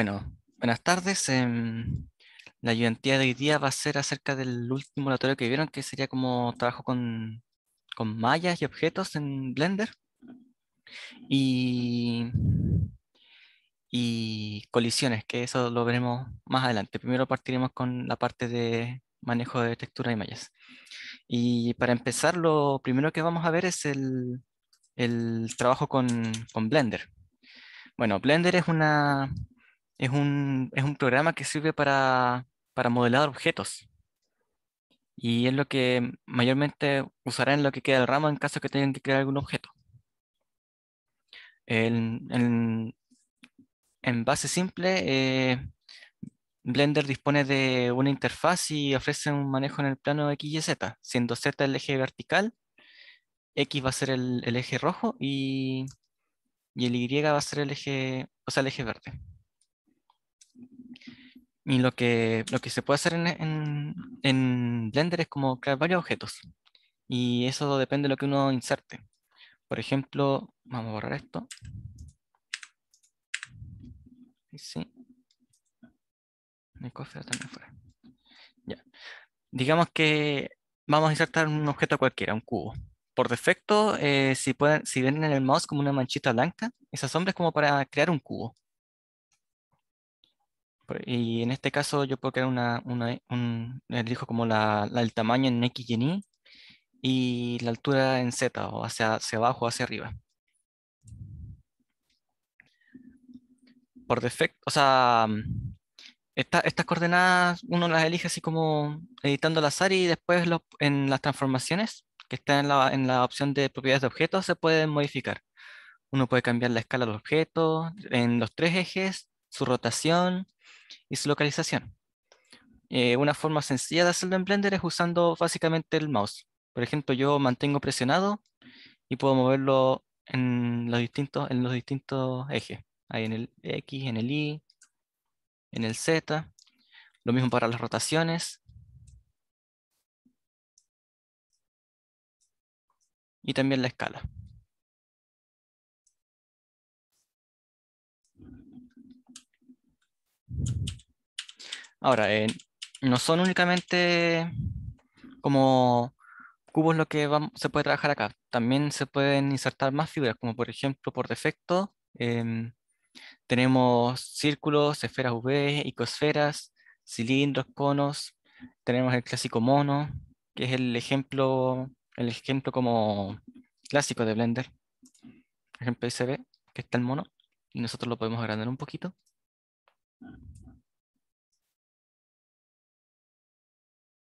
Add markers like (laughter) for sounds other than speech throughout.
Bueno, buenas tardes. Em, la ayudantía de hoy día va a ser acerca del último laboratorio que vieron, que sería como trabajo con, con mallas y objetos en Blender. Y, y colisiones, que eso lo veremos más adelante. Primero partiremos con la parte de manejo de textura y mallas. Y para empezar, lo primero que vamos a ver es el, el trabajo con, con Blender. Bueno, Blender es una es un, es programa que sirve para, modelar objetos. Y es lo que mayormente usará en lo que queda el ramo en caso que tengan que crear algún objeto. en base simple, eh, Blender dispone de una interfaz y ofrece un manejo en el plano X y Z, siendo Z el eje vertical, X va a ser el, eje rojo y, y el Y va a ser el eje, o sea, el eje verde. Y lo que, lo que se puede hacer en, en, Blender es como crear varios objetos. Y eso depende de lo que uno inserte. Por ejemplo, vamos a borrar esto. Sí. Mi cofre también fuera. Ya. Digamos que vamos a insertar un objeto cualquiera, un cubo. Por defecto, eh, si, pueden, si ven en el mouse como una manchita blanca, esa sombra es como para crear un cubo. Y en este caso yo puedo crear una, un, elijo como el tamaño en X y Y y la altura en Z o hacia, abajo o hacia arriba. Por defecto, o sea, estas coordenadas uno las elige así como editando al azar y después en las transformaciones que están en la, en la opción de propiedades de objetos se pueden modificar. Uno puede cambiar la escala del objeto en los tres ejes, su rotación, y su localización. Eh, una forma sencilla de hacerlo en Blender es usando básicamente el mouse. Por ejemplo, yo mantengo presionado y puedo moverlo en los distintos, en los distintos ejes. Ahí en el X, en el Y, en el Z. Lo mismo para las rotaciones. Y también la escala. Ahora, eh, no son únicamente como cubos lo que se puede trabajar acá. También se pueden insertar más figuras, como por ejemplo, por defecto, em, tenemos círculos, esferas UV, icosferas, cilindros, conos. Tenemos el clásico mono, que es el ejemplo, el ejemplo como clásico de Blender. Por ejemplo, ahí ve que está el mono y nosotros lo podemos agrandar un poquito.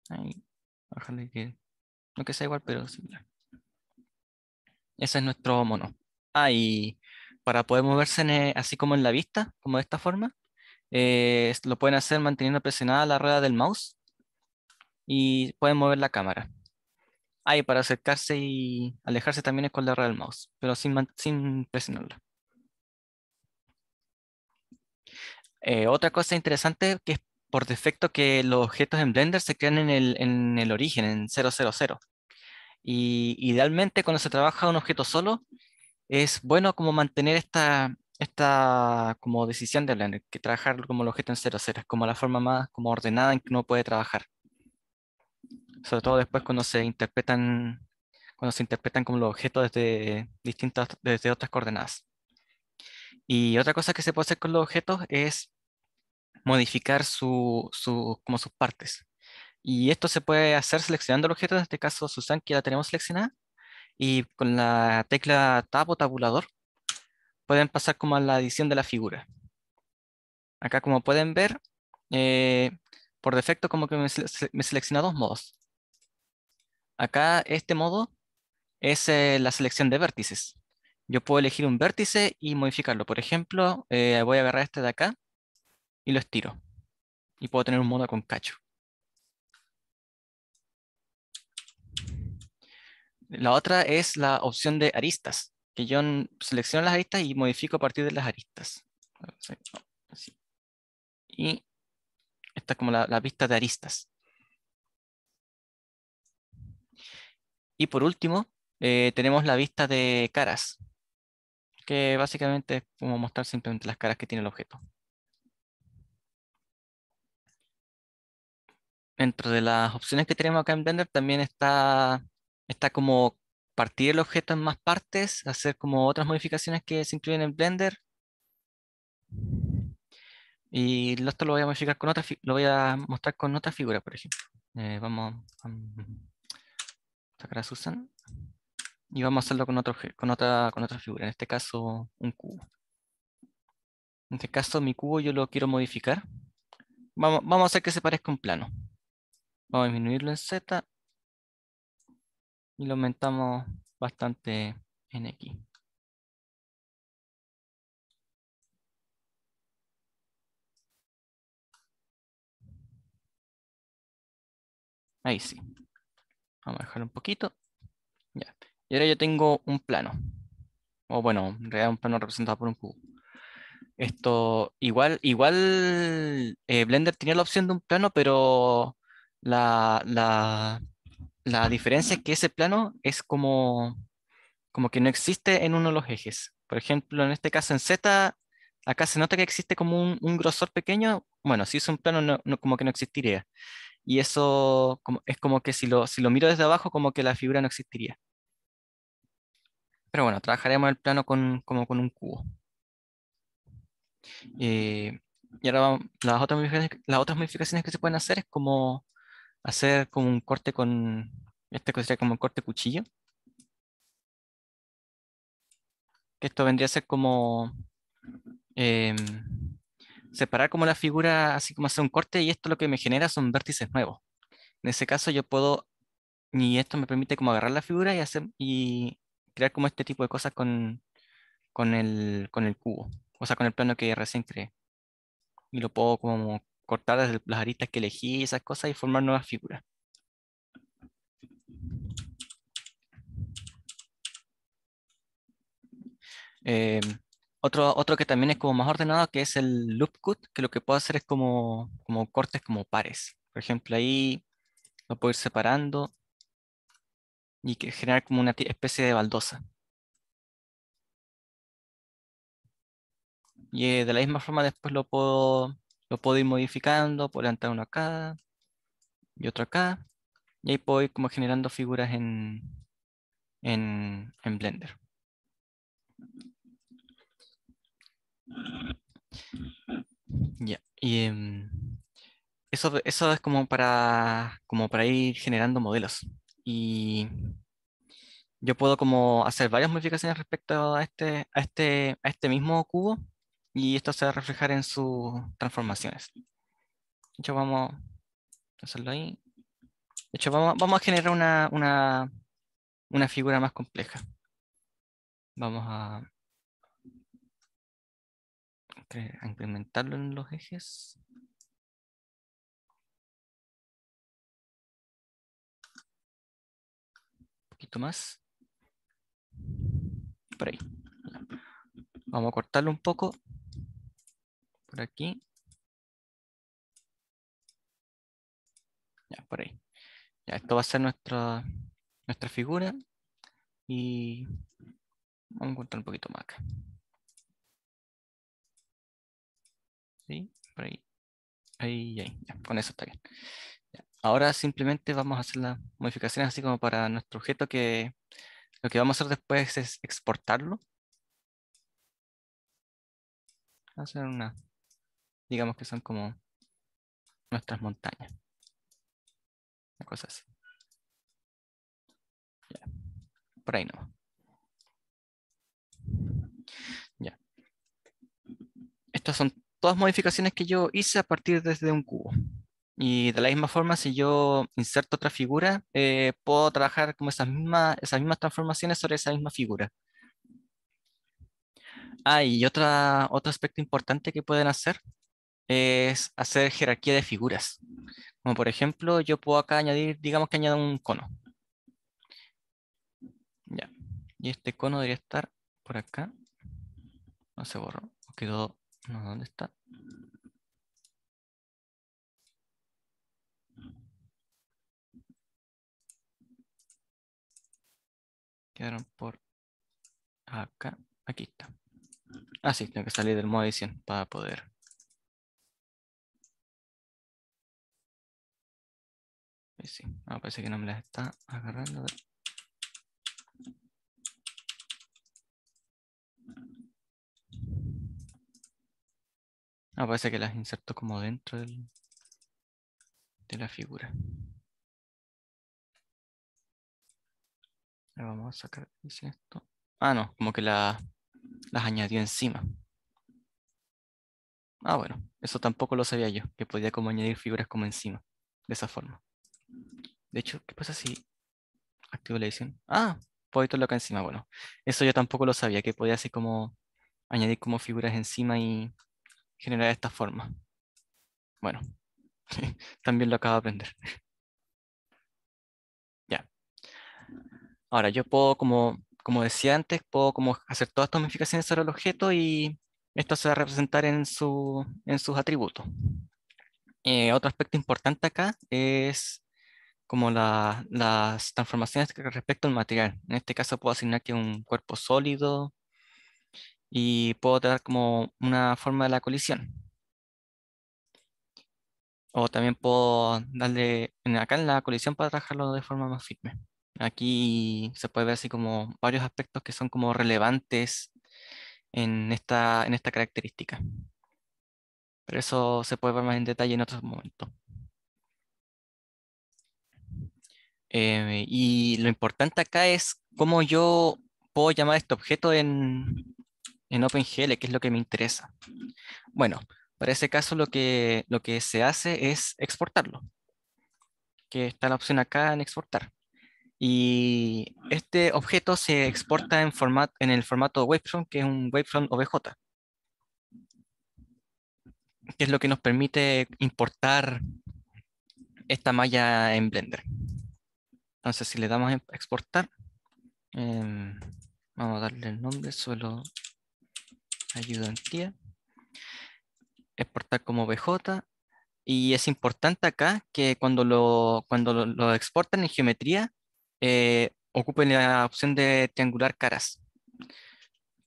Ahí, bájale que. No que sea igual, pero Ese es nuestro mono. ahí para poder moverse eh, así como en la vista, como de esta forma, eh, lo pueden hacer manteniendo presionada la rueda del mouse y pueden mover la cámara. Ah, para acercarse y alejarse también es con la rueda del mouse, pero sin, sin presionarla. Eh, otra cosa interesante que es por defecto que los objetos en Blender se crean en el, en el origen, en 000. Y idealmente cuando se trabaja un objeto solo, es bueno como mantener esta, esta como decisión de Blender, que trabajar como el objeto en 0, es como la forma más como ordenada en que uno puede trabajar. Sobre todo después cuando se interpretan, cuando se interpretan como los objetos desde distintas, desde otras coordenadas. Y otra cosa que se puede hacer con los objetos es modificar su, como sus partes. Y esto se puede hacer seleccionando el objeto, en este caso Susan, que ya la tenemos seleccionada, y con la tecla tab o tabulador pueden pasar como a la edición de la figura. Acá como pueden ver, eh, por defecto como que me, selecciona dos modos. Acá este modo es eh, la selección de vértices. Yo puedo elegir un vértice y modificarlo. Por ejemplo, eh, voy a agarrar este de acá y lo estiro. Y puedo tener un modo con cacho. La otra es la opción de aristas, que yo selecciono las aristas y modifico a partir de las aristas. Y esta es como la, vista de aristas. Y por último, eh, tenemos la vista de caras, que básicamente es como mostrar simplemente las caras que tiene el objeto. dentro de las opciones que tenemos acá en Blender también está, está como partir el objeto en más partes, hacer como otras modificaciones que se incluyen en Blender. Y esto lo voy a modificar con otra, lo voy a mostrar con otra figura, por ejemplo. Eh, vamos a sacar a Susan y vamos a hacerlo con, otro, con, otra, con otra figura, en este caso un cubo. En este caso mi cubo yo lo quiero modificar. Vamos, vamos a hacer que se parezca un plano. Vamos a disminuirlo en Z y lo aumentamos bastante en X. Ahí sí. Vamos a dejarlo un poquito. Ya. Y ahora yo tengo un plano. O bueno, en realidad un plano representado por un cubo. Esto, igual, igual eh, Blender tenía la opción de un plano, pero la, la, la, diferencia es que ese plano es como, como que no existe en uno de los ejes. Por ejemplo, en este caso en Z, acá se nota que existe como un, grosor pequeño. Bueno, si es un plano, no, como que no existiría. Y eso es como que si lo, si lo miro desde abajo, como que la figura no existiría. Pero bueno, trabajaremos el plano con, como con un cubo. Eh, y ahora las las otras modificaciones que se pueden hacer es como hacer como un corte con, este cosa sería como un corte cuchillo. Que esto vendría a ser como em, separar como la figura, así como hacer un corte, y esto lo que me genera son vértices nuevos. En ese caso yo puedo, y esto me permite como agarrar la figura y, hacer, y crear como este tipo de cosas con, el, con el cubo, o sea, con el plano que recién creé. Y lo puedo como cortar las, las aristas que elegí, esas cosas y formar nuevas figuras. Eh, otro, otro que también es como más ordenado, que es el loop cut, que lo que puedo hacer es como, como cortes como pares. Por ejemplo, ahí lo puedo ir separando y que generar como una especie de baldosa. Y eh, de la misma forma después lo puedo lo puedo ir modificando, puedo levantar uno acá y otro acá. Y ahí puedo ir como generando figuras en, Blender. Ya, y em, eso, eso, es como para, como para ir generando modelos. Y yo puedo como hacer varias modificaciones respecto a este, este, a este mismo cubo y esto se va a reflejar en sus transformaciones. De hecho, vamos a hacerlo ahí. De hecho, vamos, a generar una, figura más compleja. Vamos a, incrementarlo en los ejes. Un poquito más. Por ahí. Vamos a cortarlo un poco por aquí. Ya, por ahí. Ya, esto va a ser nuestra, nuestra figura. Y vamos a encontrar un poquito más acá. ¿Sí? Por ahí. Ahí, ahí. con eso está bien. Ahora simplemente vamos a hacer las modificaciones así como para nuestro objeto que lo que vamos a hacer después es exportarlo. Hacer una digamos que son como nuestras montañas. cosas así. Por ahí no. Estas son todas modificaciones que yo hice a partir desde un cubo. Y de la misma forma, si yo inserto otra figura, eh, puedo trabajar como esas mismas, esas mismas transformaciones sobre esa misma figura. Ah, y otra, otro aspecto importante que pueden hacer es hacer jerarquía de figuras. Como por ejemplo, yo puedo acá añadir, digamos que añado un cono. Ya. Y este cono debería estar por acá. No se borró. Quedó. No, ¿dónde está? Quedaron por acá. Aquí está. Ah, sí, tengo que salir del modo edición para poder Ah, parece que no me las está agarrando. Ah, parece que las inserto como dentro de la figura. vamos a sacar esto. Ah, no, como que la, las añadió encima. Ah, bueno, eso tampoco lo sabía yo, que podía como añadir figuras como encima, de esa forma. De hecho, ¿qué pasa si activo la edición? Ah, puedo editarlo acá encima. Bueno, eso yo tampoco lo sabía, que podía así como añadir como figuras encima y generar esta forma. Bueno, (laughs) también lo acabo de aprender. (laughs) ya. Ahora, yo puedo, como, como decía antes, puedo como hacer todas estas modificaciones sobre el objeto y esto se va a representar en, en sus atributos. Eh, otro aspecto importante acá es como las transformaciones respecto al material. En este caso puedo asignar que un cuerpo sólido y puedo dar como una forma de la colisión. O también puedo darle, acá en la colisión para trabajarlo de forma más firme. Aquí se puede ver así como varios aspectos que son como relevantes en esta, en esta característica. Pero eso se puede ver más en detalle en otros momentos. Em, y lo importante acá es cómo yo puedo llamar este objeto en, OpenGL, que es lo que me interesa. Bueno, para ese caso lo que, lo que se hace es exportarlo. Que está la opción acá en exportar. Y este objeto se exporta en, en el formato WaveFront, que es un WaveFront OBJ. Que es lo que nos permite importar esta malla en Blender. Entonces, si le damos a exportar, em, vamos a darle el nombre, suelo ayudantía, exportar como BJ. Y es importante acá que cuando lo, cuando lo, exportan en geometría, eh, ocupen la opción de triangular caras.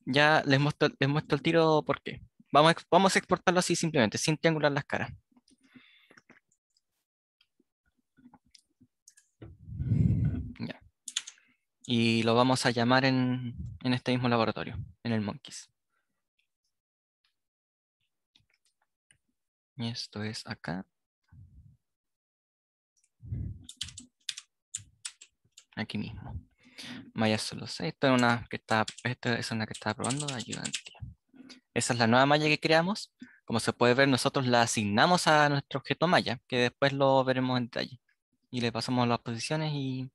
Ya les muestro, les muestro el tiro por qué. Vamos, vamos a exportarlo así simplemente, sin triangular las caras. y lo vamos a llamar en, en este mismo laboratorio, en el Monkeys. Y esto es acá. Aquí mismo. Maya solo 6. Esta es una que está, esta es una que está probando de ayudante. Esa es la nueva malla que creamos. Como se puede ver, nosotros la asignamos a nuestro objeto malla, que después lo veremos en detalle. Y le pasamos las posiciones y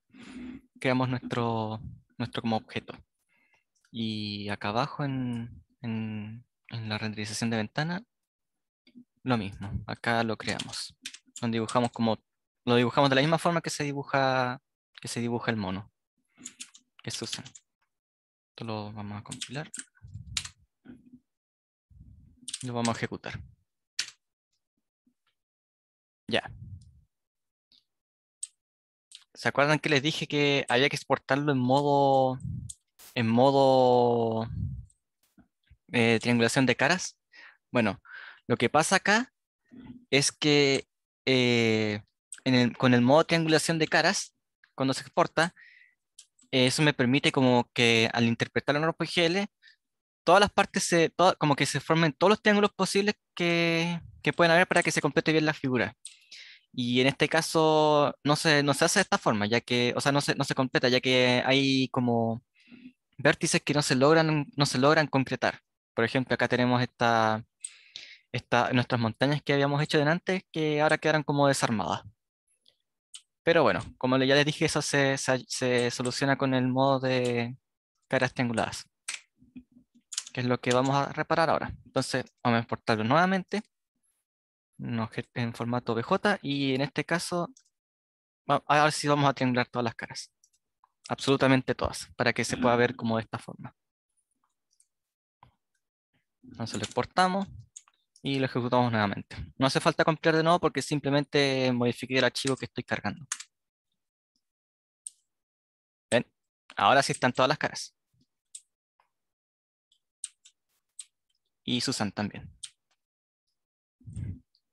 creamos nuestro, nuestro como objeto. Y acá abajo en, la renderización de ventana, lo mismo. Acá lo creamos. Lo dibujamos como lo dibujamos de la misma forma que se dibuja que se dibuja el mono. Que Esto lo vamos a compilar. Lo vamos a ejecutar. Ya. ¿Se acuerdan que les dije que había que exportarlo en modo en modo eh, triangulación de caras? Bueno, lo que pasa acá es que eh, con el modo triangulación de caras, cuando se exporta, eso me permite como que al el en OpenGL, todas las partes, se, como que se formen todos los triángulos posibles que, que pueden haber para que se complete bien la figura. Y en este caso no se, no se hace de esta forma, ya que, o sea, no se, no se completa, ya que hay como vértices que no se logran, no se logran concretar. Por ejemplo, acá tenemos esta, esta, nuestras montañas que habíamos hecho antes que ahora quedaron como desarmadas. Pero bueno, como ya les dije, eso se, se, se soluciona con el modo de caras trianguladas, que es lo que vamos a reparar ahora. Entonces, vamos a exportarlo nuevamente en formato BJ y en este caso, a ver si vamos a triangular todas las caras. Absolutamente todas, para que se pueda ver como de esta forma. Entonces lo exportamos y lo ejecutamos nuevamente. No hace falta compilar de nuevo porque simplemente modifiqué el archivo que estoy cargando. ¿Ven? Ahora sí están todas las caras. Y Susan también.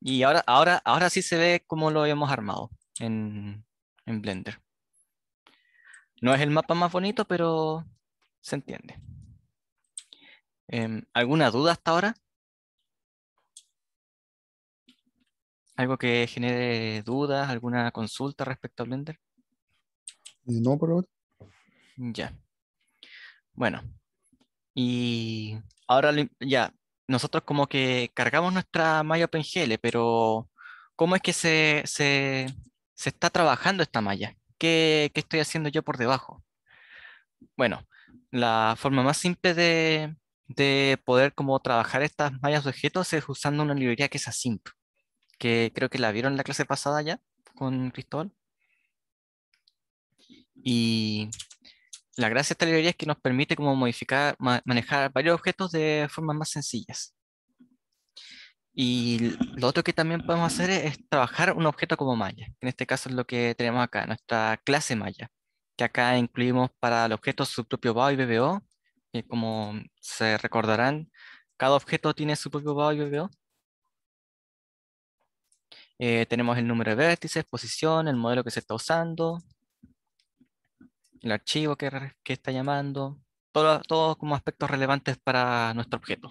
Y ahora, ahora, ahora sí se ve cómo lo habíamos armado en, Blender. No es el mapa más bonito, pero se entiende. Em, ¿Alguna duda hasta ahora? ¿Algo que genere dudas, alguna consulta respecto a Blender? No, por Ya. Bueno. Y ahora ya, nosotros como que cargamos nuestra malla OpenGL, pero ¿cómo es que se, está trabajando esta malla? ¿Qué, estoy haciendo yo por debajo? Bueno, la forma más simple de, poder como trabajar estas mallas de objetos es usando una librería que es Async. que creo que la vieron en la clase pasada ya con Cristóbal. Y la gracia de esta librería es que nos permite como modificar, manejar varios objetos de formas más sencillas. Y lo otro que también podemos hacer es, trabajar un objeto como malla. En este caso es lo que tenemos acá, nuestra clase malla, que acá incluimos para el objeto su propio BAO y BBO, como se recordarán, cada objeto tiene su propio BAO y BBO. Eh, tenemos el número de vértices, posición, el modelo que se está usando, el archivo que, está llamando, todos todos como aspectos relevantes para nuestro objeto.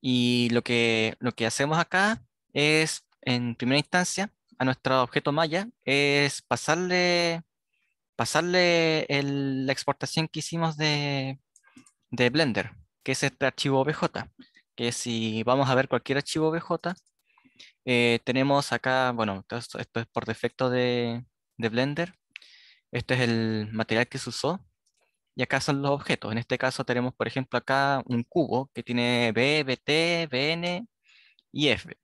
Y lo que, lo que hacemos acá es, en primera instancia, a nuestro objeto maya, es pasarle, pasarle la exportación que hicimos de, de Blender, que es este archivo OBJ, que si vamos a ver cualquier archivo OBJ, eh, tenemos acá, bueno, esto es por defecto de, de Blender. Este es el material que se usó. Y acá son los objetos. En este caso tenemos, por ejemplo, acá un cubo que tiene B, BT, BN y F.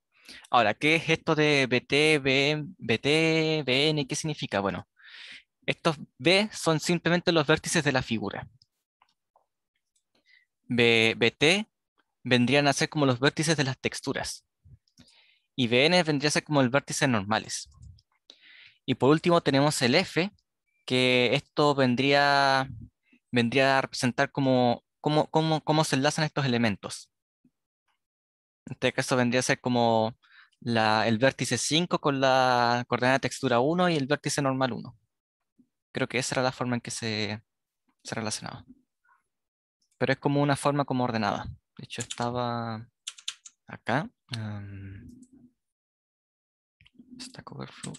Ahora, ¿qué es esto de BT, B, BT, BN? ¿Qué significa? Bueno, estos B son simplemente los vértices de la figura. B, BT vendrían a ser como los vértices de las texturas. Y BN vendría a ser como el vértice normales. Y por último tenemos el F, que esto vendría, vendría a representar cómo, cómo, cómo, cómo se enlazan estos elementos. En este caso vendría a ser como la, el vértice 5 con la coordenada textura 1 y el vértice normal 1. Creo que esa era la forma en que se, se relacionaba. Pero es como una forma como ordenada. De hecho estaba acá. Stack Overflow.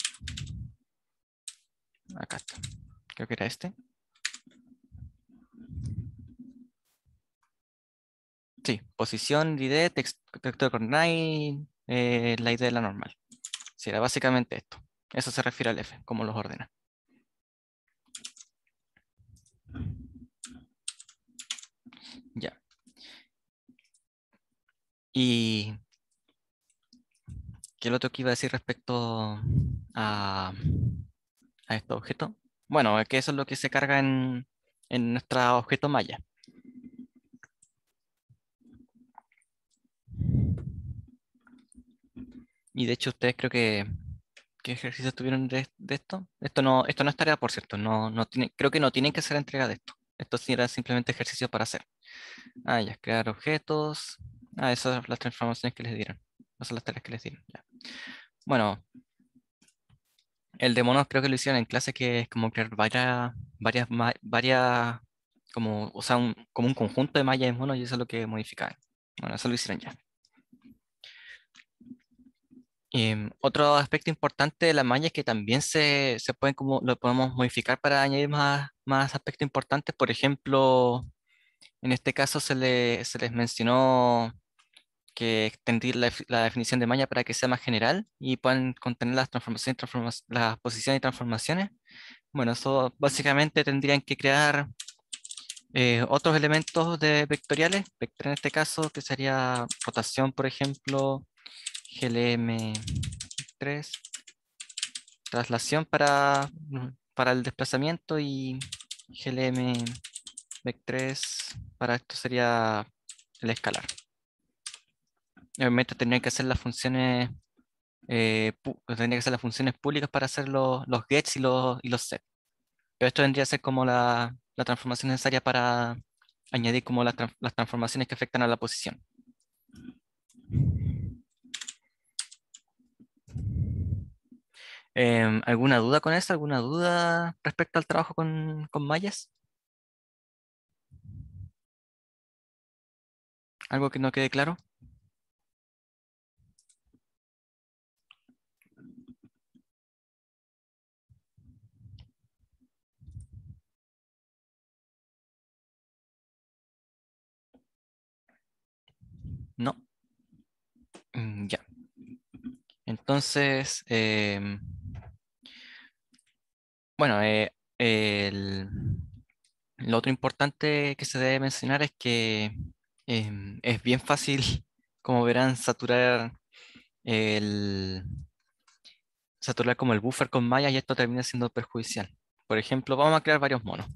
Acá está. Creo que era este. Sí, posición, ID, texto de eh, la idea de la normal. Será básicamente esto. Eso se refiere al F, como los ordena. Ya. Y qué lo otro que iba a decir respecto a, a estos objetos. Bueno, que eso es lo que se carga en, en nuestra objeto Maya Y de hecho ustedes creo que qué ejercicios tuvieron de, esto. Esto no, esto no es tarea, por cierto. No, no tiene, creo que no tienen que ser entrega de esto. Esto era simplemente ejercicio para hacer. Ah, ya, crear objetos. Ah, esas son las transformaciones que les dieron. Esas son las tareas que les dieron. Bueno, el de monos creo que lo hicieron en clase que es como crear varias, varias, varias como, o sea, un, como un conjunto de mallas de monos y eso es lo que modificaban. Bueno, eso lo hicieron ya. Em, otro aspecto importante de las malla es que también se, se, pueden como lo podemos modificar para añadir más, más aspectos importantes. Por ejemplo, en este caso se, le, se les mencionó que extender la, definición de maña para que sea más general y puedan contener las transformaciones, las posiciones y transformaciones. Bueno, eso básicamente tendrían que crear eh, otros elementos de vectoriales, vector en este caso, que sería rotación, por ejemplo, glm3, traslación para, mm, para el desplazamiento y glm 3 para esto sería el escalar obviamente tenía que hacer las funciones eh, que hacer las funciones públicas para hacer los, los gets y los, y los sets. Pero esto tendría que ser como la, transformación necesaria para añadir como las, transformaciones que afectan a la posición. Em, ¿Alguna duda con esto? ¿Alguna duda respecto al trabajo con, con mallas? ¿Algo que no quede claro? No. Mm, ya. Entonces, em, bueno, eh, el, lo otro importante que se debe mencionar es que em, es bien fácil, (laughs) como verán, saturar el saturar como el buffer con malla y esto termina siendo perjudicial. Por ejemplo, vamos a crear varios monos.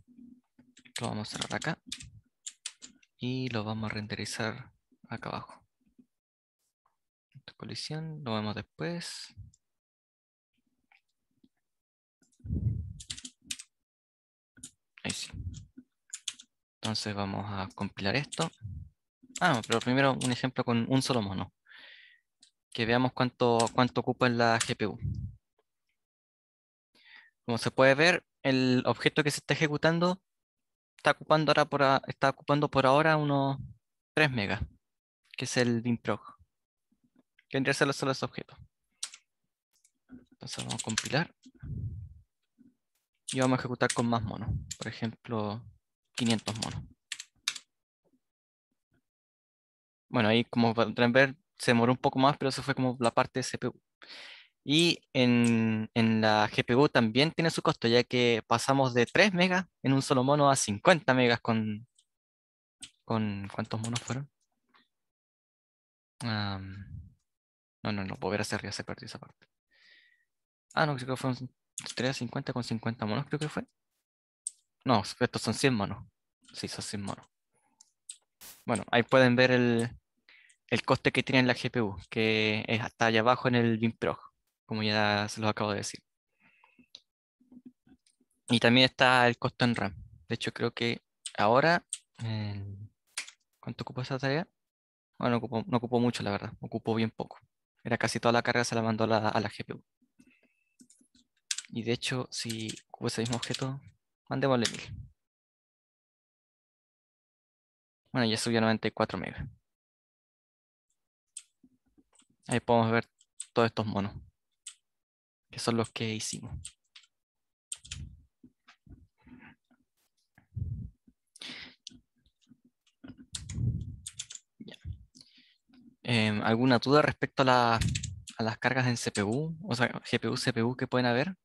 Lo vamos a cerrar acá y lo vamos a renderizar acá abajo. Esta colisión lo vemos después. Ahí sí. Entonces vamos a compilar esto. Ah, pero primero un ejemplo con un solo mono. Que veamos cuánto, cuánto ocupa en la GPU. Como se puede ver, el objeto que se está ejecutando está ocupando ahora por, está ocupando por ahora unos 3 megas que es el improg, que vendría a ser los solo objetos. Entonces vamos a compilar y vamos a ejecutar con más monos, por ejemplo, 500 monos. Bueno, ahí como podrán ver, se demoró un poco más, pero eso fue como la parte de CPU. Y en, la GPU también tiene su costo, ya que pasamos de 3 megas en un solo mono a 50 megas con... con ¿Cuántos monos fueron? no, no, no, volver hacia arriba se perdió esa parte. Ah, no, creo que fue Un 350 con 50 monos, creo que fue. No, estos son 100 monos. Sí, son 100 monos. Bueno, ahí pueden ver el, coste que tiene la GPU, que es hasta allá abajo en el BIMPROG, como ya se los acabo de decir. Y también está el costo en RAM. De hecho, creo que ahora, eh, ¿cuánto ocupa esa tarea? Ah, no ocupó, mucho, la verdad, ocupó bien poco. Era casi toda la carga se la mandó a la, GPU. Y de hecho, si ocupo ese mismo objeto, mandémosle 1000. Bueno, ya subió 94 megas. Ahí podemos ver todos estos monos, que son los que hicimos. Em, alguna duda respecto a, las cargas en CPU, o sea, GPU, CPU que pueden haber?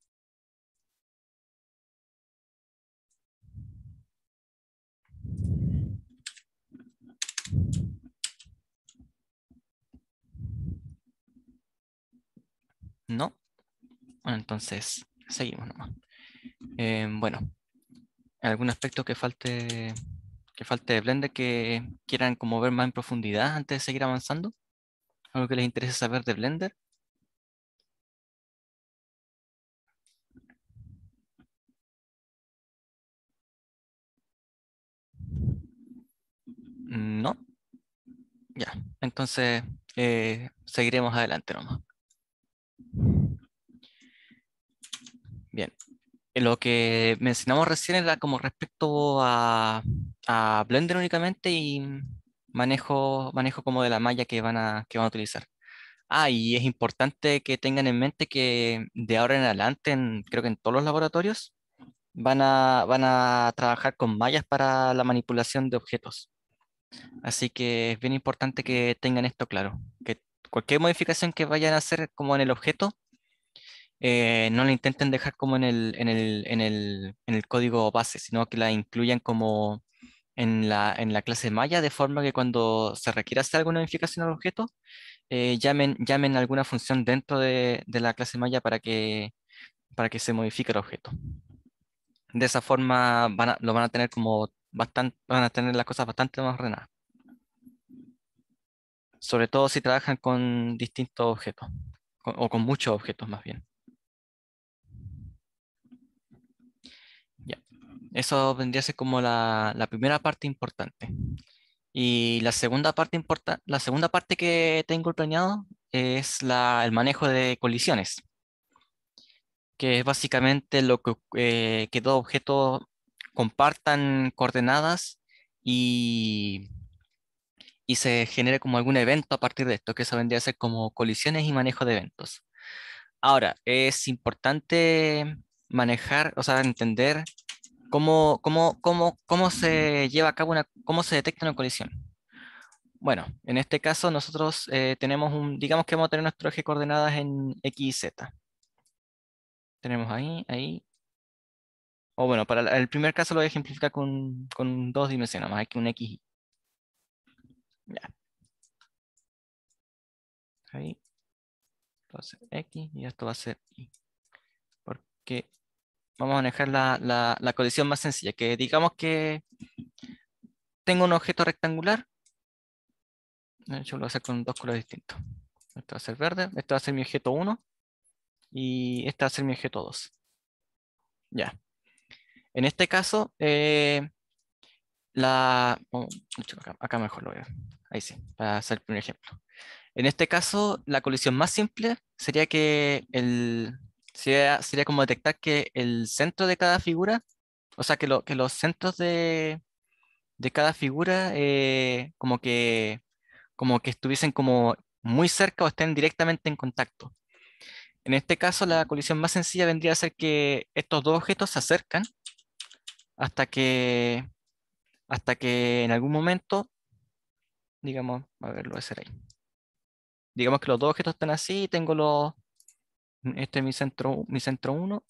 ¿No? Bueno, entonces, seguimos nomás. Em, bueno, ¿algún aspecto que falte que falte de Blender que quieran como ver más en profundidad antes de seguir avanzando? ¿Algo que les interese saber de Blender? No. Ya, entonces eh, seguiremos adelante nomás. Bien, eh, lo que mencionamos recién era como respecto a a Blender únicamente y manejo, manejo como de la malla que van a, que van a utilizar. Ah, y es importante que tengan en mente que de ahora en adelante, creo que en todos los laboratorios, van a, van a trabajar con mallas para la manipulación de objetos. Así que es bien importante que tengan esto claro, que cualquier modificación que vayan a hacer como en el objeto, eh, no la intenten dejar como en el, en el, en el, en el código base, sino que la incluyan como en la, en la clase Maya, de forma que cuando se requiera hacer alguna modificación al objeto, eh, llamen, llamen alguna función dentro de, la clase Maya para que, para que se modifique el objeto. De esa forma van a, lo van a tener como bastante, van a tener las cosas bastante más ordenadas. Sobre todo si trabajan con distintos objetos, o con muchos objetos más bien. Eso vendría a ser como la, la primera parte importante. Y la segunda parte, importa, la segunda parte que tengo planeado es la, el manejo de colisiones, que es básicamente lo que, eh, que dos objetos compartan coordenadas y, y se genere como algún evento a partir de esto, que eso vendría a ser como colisiones y manejo de eventos. Ahora, es importante manejar, o sea, entender ¿Cómo, cómo, se lleva a cabo una, cómo se detecta una colisión? Bueno, en este caso nosotros eh, tenemos un, digamos que vamos a tener nuestro eje coordenadas en X y Z. Tenemos ahí, ahí. O bueno, para el primer caso lo voy a ejemplificar con, dos dimensiones, más que un X y Ya. Ahí. Va a ser X y esto va a ser Y. Porque Vamos a manejar la, la, más sencilla, que digamos que tengo un objeto rectangular. De hecho, lo voy a hacer con dos colores distintos. Este va a ser verde, este va a ser mi objeto 1 y este va a ser mi objeto 2. Ya. En este caso, eh, la... Oh, acá, acá, mejor lo veo. Ahí sí, para hacer el primer ejemplo. En este caso, la colisión más simple sería que el, Sería, como detectar que el centro de cada figura, o sea, que, que los centros de, cada figura eh, como, que, como que estuviesen como muy cerca o estén directamente en contacto. En este caso, la colisión más sencilla vendría a ser que estos dos objetos se acercan hasta que, hasta que en algún momento, digamos, a ver, lo voy Digamos que los dos objetos están así, tengo los, este es mi centro, mi centro 1.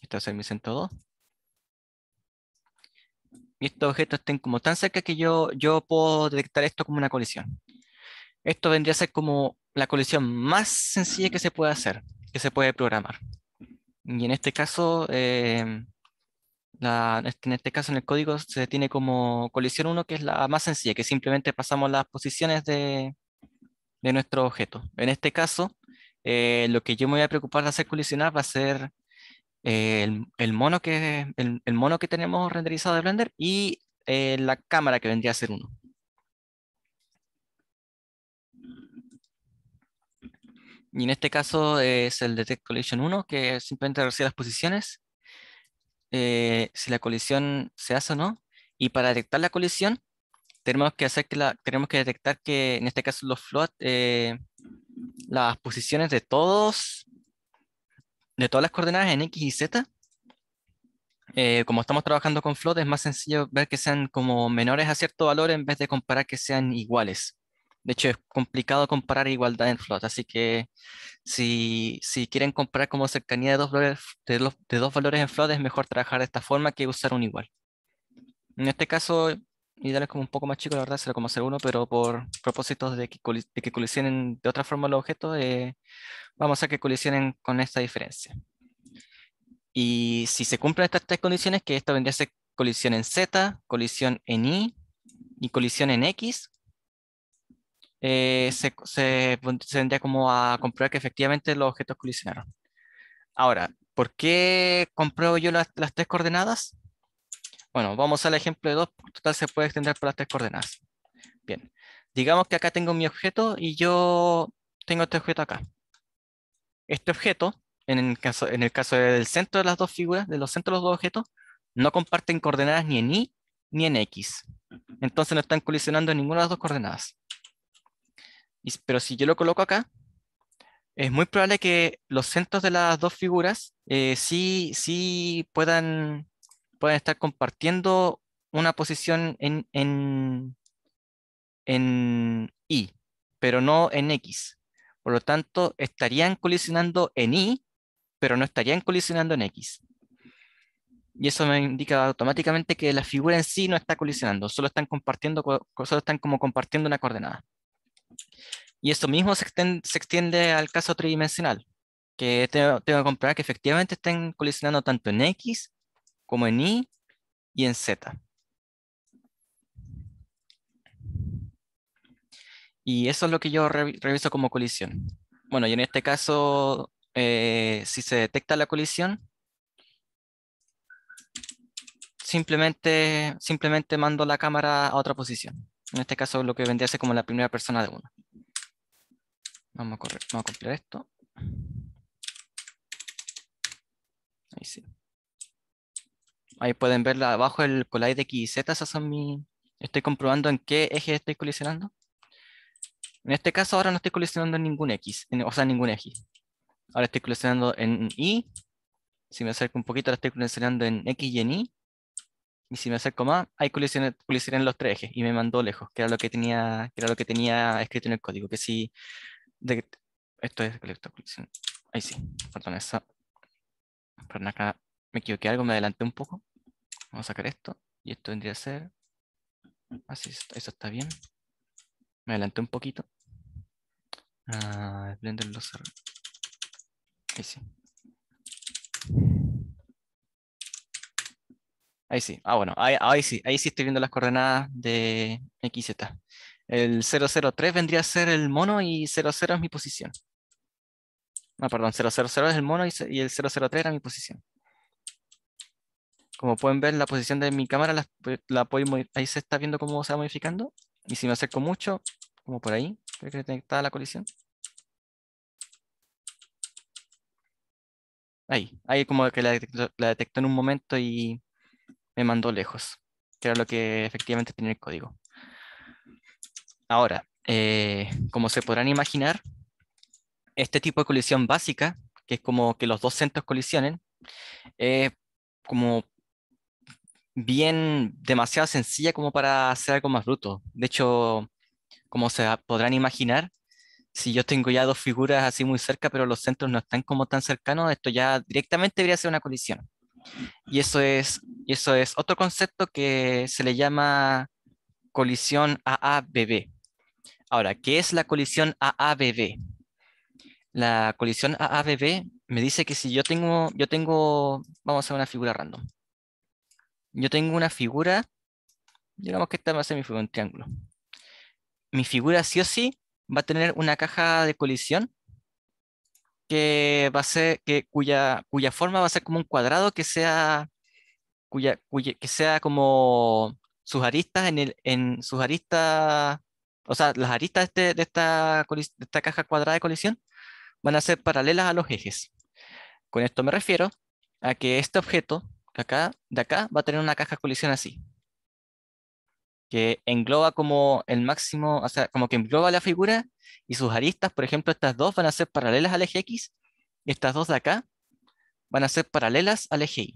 Este va a ser mi centro 2. Y estos objetos estén como tan cerca que yo, yo puedo detectar esto como una colisión. Esto vendría a ser como la colisión más sencilla que se puede hacer, que se puede programar. Y en este caso, eh, en este caso en el código se tiene como colisión 1, que es la más sencilla, que simplemente pasamos las posiciones de, de nuestro objeto. En este caso, eh, lo que yo me voy a preocupar de hacer colisionar va a ser eh, el, mono que, el, mono que tenemos renderizado de Blender y eh, la cámara que vendría a ser uno. Y en este caso es el Detect Collision 1, que simplemente recibe las posiciones, si la colisión se hace o no. Y para detectar la colisión, tenemos que, hacer que la, tenemos que detectar que en este caso los float, eh, las posiciones de todos, de todas las coordenadas en X y Z, eh, como estamos trabajando con float, es más sencillo ver que sean como menores a cierto valor en vez de comparar que sean iguales. De hecho, es complicado comparar igualdad en float, así que si, si quieren comparar como cercanía de dos, valores, de, los, de dos valores en float, es mejor trabajar de esta forma que usar un igual. En este caso, y darles como un poco más chico, la verdad, será como uno pero por propósitos de que, colisionen de otra forma los objetos, eh, vamos a que colisionen con esta diferencia. Y si se cumplen estas tres condiciones, que esto vendría a ser colisión en Z, colisión en Y y colisión en X, eh, se, vendría como a comprobar que efectivamente los objetos colisionaron. Ahora, ¿por qué compruebo yo las, las tres coordenadas? Bueno, vamos al ejemplo de dos. total se puede extender por las tres coordenadas. Bien, digamos que acá tengo mi objeto y yo tengo este objeto acá. Este objeto, en el caso, en el caso del centro de las dos figuras, de los centros de los dos objetos, no comparten coordenadas ni en Y ni en X. Entonces no están colisionando en ninguna de las dos coordenadas. pero si yo lo coloco acá, es muy probable que los centros de las dos figuras eh, sí, sí puedan pueden estar compartiendo una posición en, en, Y, pero no en X. Por lo tanto, estarían colisionando en Y, pero no estarían colisionando en X. Y eso me indica automáticamente que la figura en sí no está colisionando, solo están compartiendo, solo están como compartiendo una coordenada. Y eso mismo se extiende, al caso tridimensional, que tengo, que comprobar que efectivamente estén colisionando tanto en X como en I y en Z. Y eso es lo que yo reviso como colisión. Bueno, y en este caso, eh, si se detecta la colisión, simplemente, simplemente mando la cámara a otra posición. En este caso lo que vendría a ser como la primera persona de uno. Vamos a correr, vamos a copiar esto. Ahí sí. Ahí pueden ver abajo el collide Z, esas son mi... Estoy comprobando en qué eje estoy colisionando. En este caso ahora no estoy colisionando en ningún X, o sea, en ningún eje. Ahora estoy colisionando en Y. Si me acerco un poquito, ahora estoy colisionando en X y en Y. Y si me acerco más, ahí colisioné, en los tres ejes y me mandó lejos, que era lo que tenía, que era lo que tenía escrito en el código. Que si... De, esto es colisión. Ahí sí, perdón, esa... Perdón, acá me equivoqué algo, me adelanté un poco. Vamos a sacar esto. Y esto vendría a ser... Así, eso está bien. Me adelanté un poquito. Ah, ahí sí. Ahí sí. Ah, bueno, ahí, sí. Ahí sí estoy viendo las coordenadas de XZ. El 003 vendría a ser el mono y 00 es mi posición. Ah perdón, 000 es el mono y el 003 era mi posición. Como pueden ver, la posición de mi cámara la, pues, la ahí se está viendo cómo se va modificando. Y si me acerco mucho, como por ahí, creo que está la colisión. Ahí, ahí como que la detectó, en un momento y me mandó lejos, que era lo que efectivamente tenía el código. Ahora, eh, como se podrán imaginar, este tipo de colisión básica, que es como que los dos centros colisionen, es como bien demasiado sencilla como para hacer algo más bruto. De hecho, como se podrán imaginar, si yo tengo ya dos figuras así muy cerca, pero los centros no están como tan cercanos, esto ya directamente debería ser una colisión. Y eso es, eso es otro concepto que se le llama colisión AABB. Ahora, ¿qué es la colisión AABB? La colisión AABB me dice que si yo tengo, yo tengo, vamos a hacer una figura random yo tengo una figura, digamos que esta va a ser mi figura, un triángulo. Mi figura sí o sí va a tener una caja de colisión que va a ser, que, cuya, cuya forma va a ser como un cuadrado que sea, cuya, que sea como sus aristas en, el, en sus aristas, o sea, las aristas de, de, esta, de esta caja cuadrada de colisión van a ser paralelas a los ejes. Con esto me refiero a que este objeto acá, de acá va a tener una caja de colisión así, que engloba como el máximo, o sea, como que engloba la figura y sus aristas, por ejemplo, estas dos van a ser paralelas al eje X y estas dos de acá van a ser paralelas al eje Y.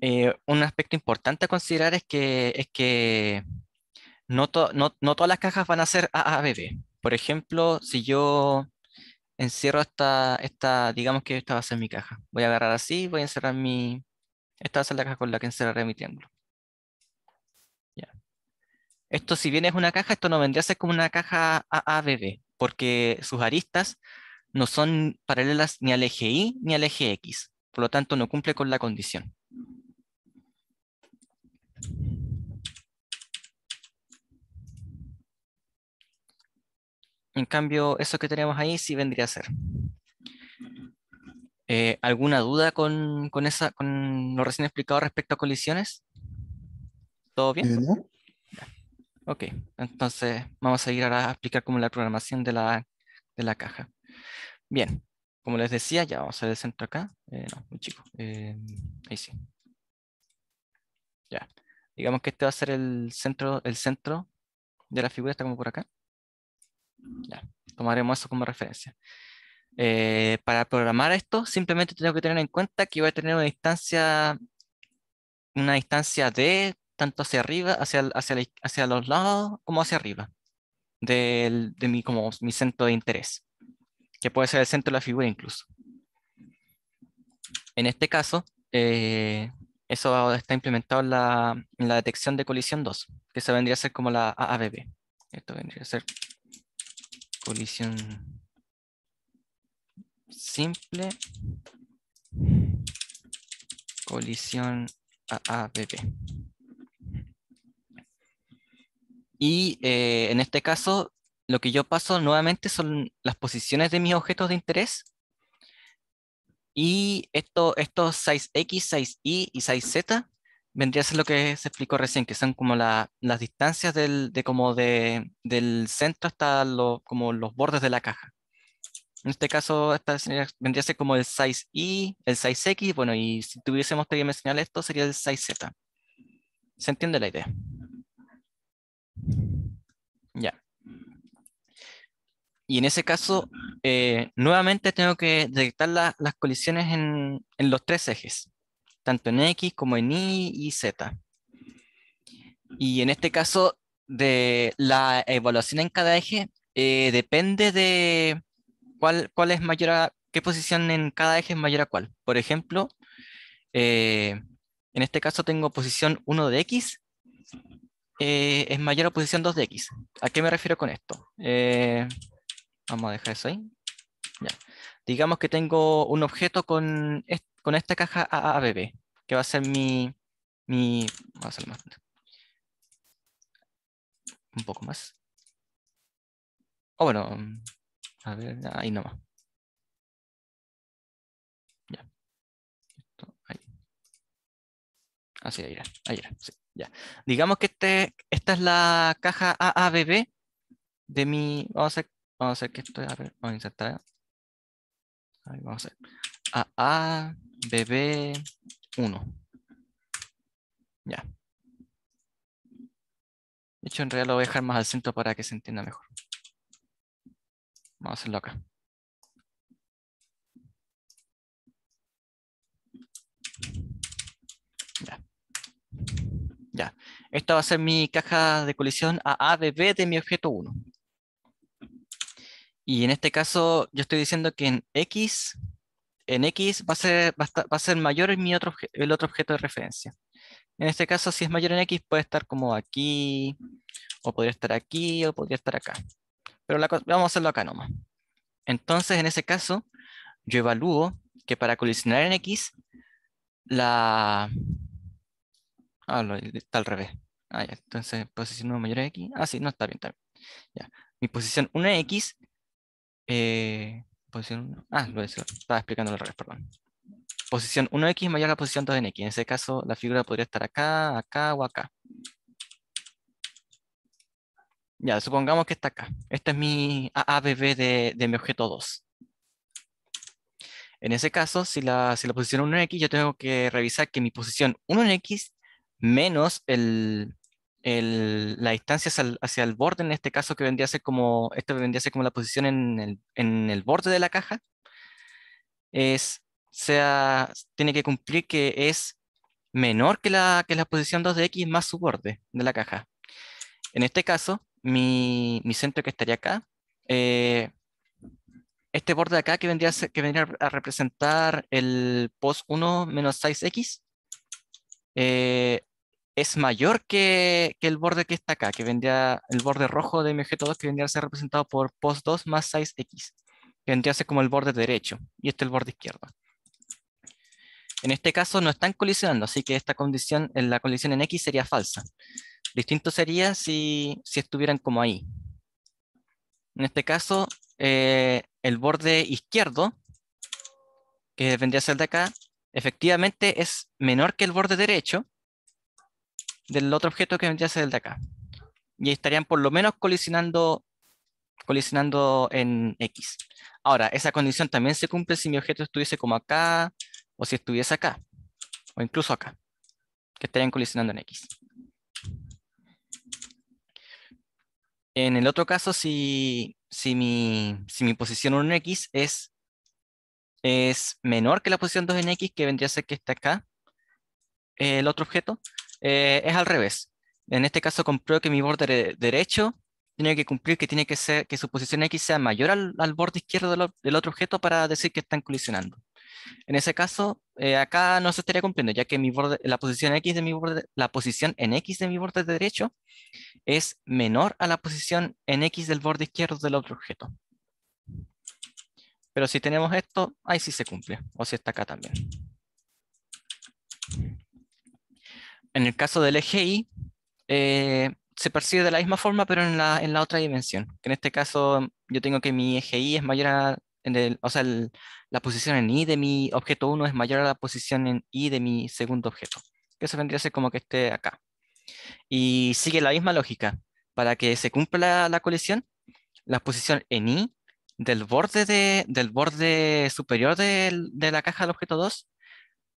Eh, un aspecto importante a considerar es que, es que no, todas las cajas van a ser A a B, B. Por ejemplo, si yo encierro esta, esta, digamos que esta va a ser mi caja. Voy a agarrar así, voy a encerrar mi, esta va a ser la caja con la que encerraré mi triángulo. Esto si bien es una caja, esto no vendría a ser como una caja AABB, porque sus aristas no son paralelas ni al eje Y ni al eje X, por lo tanto no cumple con la condición. En cambio, eso que tenemos ahí sí vendría a ser. Eh, ¿Alguna duda con, esa, con lo recién explicado respecto a colisiones? ¿Todo bien? Eh, ok, entonces vamos a ir ahora a explicar cómo la programación de la, caja. Bien, como les decía, ya vamos a ver el centro acá. Eh, no, muy chico. ahí sí. Ya. Digamos que este va a ser el centro, el centro de la figura, está como por acá. Ya, tomaremos eso como referencia. Eh, para programar esto, simplemente tengo que tener en cuenta que voy a tener una distancia, una distancia de tanto hacia arriba, hacia, hacia, hacia los lados, como hacia arriba, de mi, como mi centro de interés, que puede ser el centro de la figura incluso. En este caso, eh, eso está implementado en la, la, detección de colisión 2, que se vendría a ser como la ABB Esto vendría a ser colisión simple, colisión AABB. Y eh, en este caso, lo que yo paso nuevamente son las posiciones de mis objetos de interés. Y esto, estos 6X, 6Y y 6Z vendría a ser lo que se explicó recién, que son como las distancias del, de como del centro hasta como los bordes de la caja. En este caso, esta vendría a ser como el size i el size x bueno, y si tuviésemos tridimensional esto, sería el size z ¿Se entiende la idea? Ya. Y en ese caso, eh, nuevamente tengo que detectar las colisiones en, en los tres ejes tanto en X como en Y y Z. Y en este caso, de la evaluación en cada eje eh, depende de cuál, es mayor qué posición en cada eje es mayor a cuál. Por ejemplo, eh, en este caso tengo posición 1 de X eh, es mayor a posición 2 de X. ¿A qué me refiero con esto? vamos a dejar eso ahí. Digamos que tengo un objeto con, con esta caja AABB, que va a ser mi... mi vamos a hacer más. Un poco más. O oh, bueno, a ver, ahí nomás. Ya. Esto, ahí. Así, ah, ahí era, ahí era, sí, ya. Digamos que este, esta es la caja AABB de mi... Vamos a hacer, vamos a hacer que esto... A ver, vamos a insertar. Ahí vamos a hacer. AA bb 1. Ya. De hecho, en realidad lo voy a dejar más al centro para que se entienda mejor. Vamos a hacerlo acá. Ya. Ya. Esta va a ser mi caja de colisión a de de mi objeto 1. Y en este caso yo estoy diciendo que en X en X va a ser, va a ser mayor en mi otro, el otro objeto de referencia. En este caso, si es mayor en X, puede estar como aquí, o podría estar aquí, o podría estar acá. Pero vamos a hacerlo acá nomás. Entonces, en ese caso, yo evalúo que para colisionar en X, la... Ah, está al revés. Ah, entonces, posición 1 mayor en X. Ah, sí, no, está bien, Ya. Mi posición 1 en X eh, Posición, ah, lo estaba explicando al revés, perdón. Posición 1x mayor a la posición 2 en x. En ese caso, la figura podría estar acá, acá o acá. Ya, supongamos que está acá. Esta es mi ABB de, mi objeto 2. En ese caso, si la, si la posición 1 x, yo tengo que revisar que mi posición 1 en x menos el, la distancia hacia el, borde, en este caso que vendría a ser como, esto vendría como la posición en el, borde de la caja, es, sea, tiene que cumplir que es menor que la, posición 2 de X más su borde de la caja. En este caso, mi, centro que estaría acá, eh, este borde de acá que vendría, a que vendría a representar el pos 1 menos 6x, eh, es mayor que, el borde que está acá, que vendría el borde rojo de mi objeto 2, que vendría a ser representado por pos 2 más size x que vendría a ser como el borde derecho, y este el borde izquierdo. En este caso no están colisionando, así que esta condición, la colisión en x sería falsa. Distinto sería si, si estuvieran como ahí. En este caso, eh, el borde izquierdo, que vendría a ser de acá, efectivamente es menor que el borde derecho, del otro objeto que vendría a ser el de acá. Y estarían por lo menos colisionando, colisionando en X. Ahora, esa condición también se cumple si mi objeto estuviese como acá, o si estuviese acá, o incluso acá, que estarían colisionando en X. En el otro caso, si, si, mi, posición 1 en X es, es menor que la posición 2 en X, que vendría a ser que está acá, el otro objeto, eh, es al revés. En este caso compruebo que mi borde derecho tiene que cumplir que tiene que ser que su posición X sea mayor al, borde izquierdo del, otro objeto para decir que están colisionando. En ese caso, eh, acá no se estaría cumpliendo, ya que mi borde, la posición X de mi borde, la posición en X de mi borde derecho es menor a la posición en X del borde izquierdo del otro objeto. Pero si tenemos esto, ahí sí se cumple, o si está acá también. En el caso del eje eh, Y, se percibe de la misma forma, pero en la, en la, otra dimensión. Que en este caso, yo tengo que mi eje Y es mayor a. o sea, la posición en Y de mi objeto 1 es mayor a la posición en Y de mi segundo objeto. eso vendría a ser como que esté acá. Y sigue la misma lógica. Para que se cumpla la, colisión, la posición en Y del borde, del borde superior de, de la caja del objeto 2